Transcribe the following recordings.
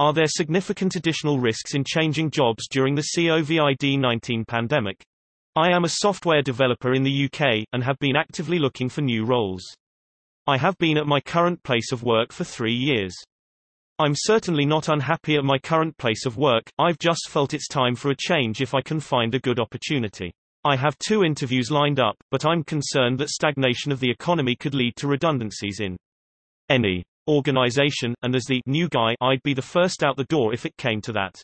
Are there significant additional risks in changing jobs during the COVID-19 pandemic? I am a software developer in the UK, and have been actively looking for new roles. I have been at my current place of work for three years. I'm certainly not unhappy at my current place of work, I've just felt it's time for a change if I can find a good opportunity. I have two interviews lined up, but I'm concerned that stagnation of the economy could lead to redundancies in any organization, and as the new guy I'd be the first out the door if it came to that.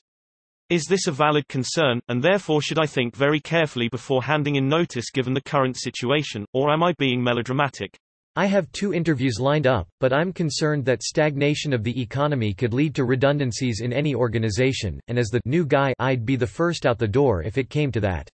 Is this a valid concern, and therefore should I think very carefully before handing in notice given the current situation, or am I being melodramatic? I have two interviews lined up, but I'm concerned that stagnation of the economy could lead to redundancies in any organization, and as the new guy I'd be the first out the door if it came to that.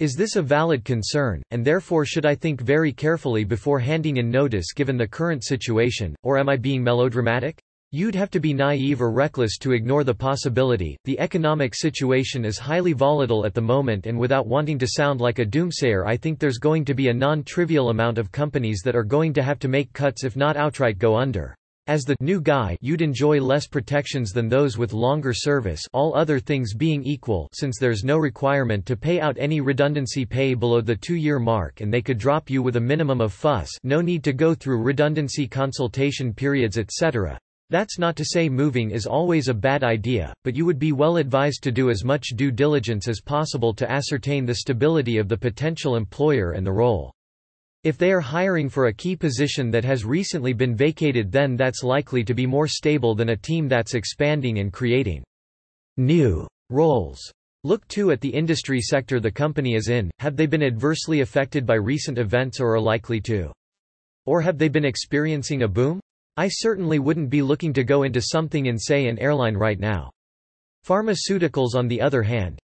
Is this a valid concern, and therefore should I think very carefully before handing in notice given the current situation, or am I being melodramatic? You'd have to be naive or reckless to ignore the possibility. The economic situation is highly volatile at the moment, and without wanting to sound like a doomsayer, I think there's going to be a non trivial amount of companies that are going to have to make cuts if not outright go under. As the new guy you'd enjoy less protections than those with longer service all other things being equal since there's no requirement to pay out any redundancy pay below the two-year mark and they could drop you with a minimum of fuss no need to go through redundancy consultation periods etc. That's not to say moving is always a bad idea, but you would be well advised to do as much due diligence as possible to ascertain the stability of the potential employer and the role. If they are hiring for a key position that has recently been vacated then that's likely to be more stable than a team that's expanding and creating new roles. Look too at the industry sector the company is in, have they been adversely affected by recent events or are likely to? Or have they been experiencing a boom? I certainly wouldn't be looking to go into something in say an airline right now. Pharmaceuticals on the other hand,